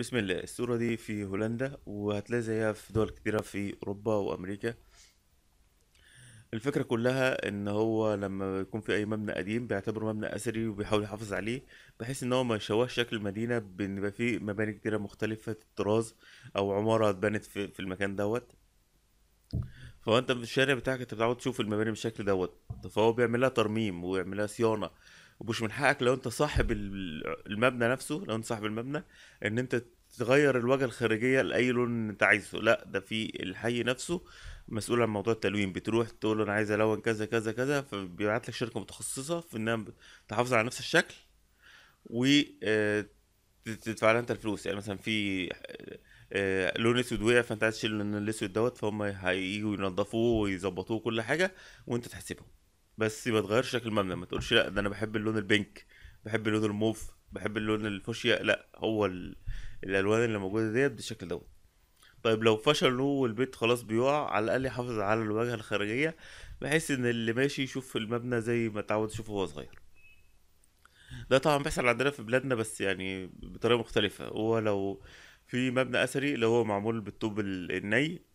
بسم الله الصورة دي في هولندا وهتلاقي زيها في دول كتيرة في أوروبا وأمريكا الفكرة كلها إن هو لما يكون في أي مبنى قديم بيعتبره مبنى أثري وبيحاول يحافظ عليه بحيث إن هو ما يشوهش شكل المدينة بإن يبقى فيه مباني كتيرة مختلفة الطراز أو عمارة اتبنت في, في المكان دوت فانت في الشارع بتاعك انت بتعود تشوف المباني بالشكل دوت فهو بيعملها ترميم ويعملها صيانه ومش من حقك لو انت صاحب المبنى نفسه لو انت صاحب المبنى ان انت تغير الواجهه الخارجيه لاي لون انت عايزه لا ده في الحي نفسه مسؤول عن موضوع التلوين بتروح تقول له انا عايز الون كذا كذا كذا فبيبعت لك شركه متخصصه في انها تحافظ على نفس الشكل و آه، تدفع لها انت الفلوس يعني مثلا في آه، آه، لون اسود وقع فانت عايز تشيل اللون الاسود دوت فهم هيجوا ينضفوه ويظبطوه كل حاجه وانت تحسبهم بس ما تغيرش شكل المبنى ما تقولش لا ده انا بحب اللون البينك بحب اللون الموف بحب اللون الفوشيا لا هو ال... الالوان اللي موجوده ديت بالشكل دوت طيب لو فشل والبيت خلاص بيقع على الاقل يحافظ على الواجهه الخارجيه بحيث ان اللي ماشي يشوف المبنى زي ما اتعود يشوفه وهو صغير ده طبعا بيحصل عندنا في بلادنا بس يعني بطريقه مختلفه هو لو في مبنى اثري اللي هو معمول بالطوب الني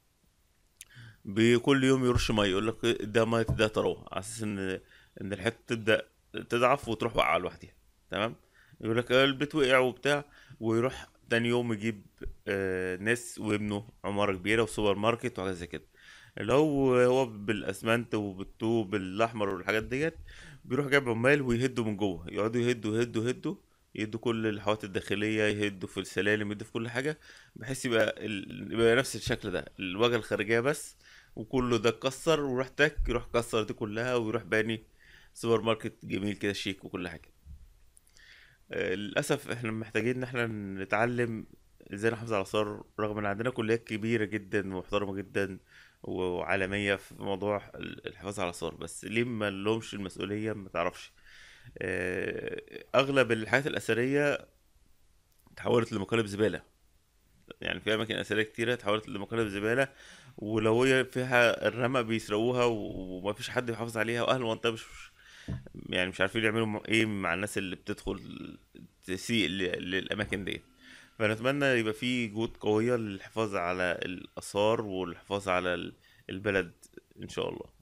بكل يوم يرش ميه يقول لك ده ميه ده تروه على اساس ان ان الحته تبدا تضعف وتروح واقعه لوحدها تمام يقول لك البيت وقع وبتاع ويروح تاني يوم يجيب آه، ناس وابنه عماره كبيره وسوبر ماركت وحاجات زي كده لو هو بالاسمنت وبالطوب الاحمر والحاجات ديت بيروح جايب عمال ويهدوا من جوه يقعدوا يهدوا يهدوا يهدوا يدوا كل الحوائط الداخليه يهدوا في السلالم يهدوا في كل حاجه بحيث يبقى ال... يبقى نفس الشكل ده الواجهه الخارجيه بس وكله ده اتكسر وراح تك يروح كسر دي كلها ويروح باني يعني سوبر ماركت جميل كده شيك وكل حاجه آه، للاسف احنا محتاجين ان احنا نتعلم ازاي نحافظ على الاثار رغم ان عندنا كليات كبيره جدا ومحترمه جدا وعالميه في موضوع الحفاظ على الاثار بس ليه ما لهمش المسؤوليه ما تعرفش آه، اغلب الحاجات الاثريه تحولت لمقالب زباله يعني في اماكن اثريه كتيره تحولت لمقالب زباله ولو هي فيها الرمق بيسرقوها ومفيش حد بيحافظ عليها واهل المنطقه مش يعني مش عارفين يعملوا ايه مع الناس اللي بتدخل تسيء للاماكن ديت فنتمنى يبقى في جهود قويه للحفاظ على الاثار والحفاظ على البلد ان شاء الله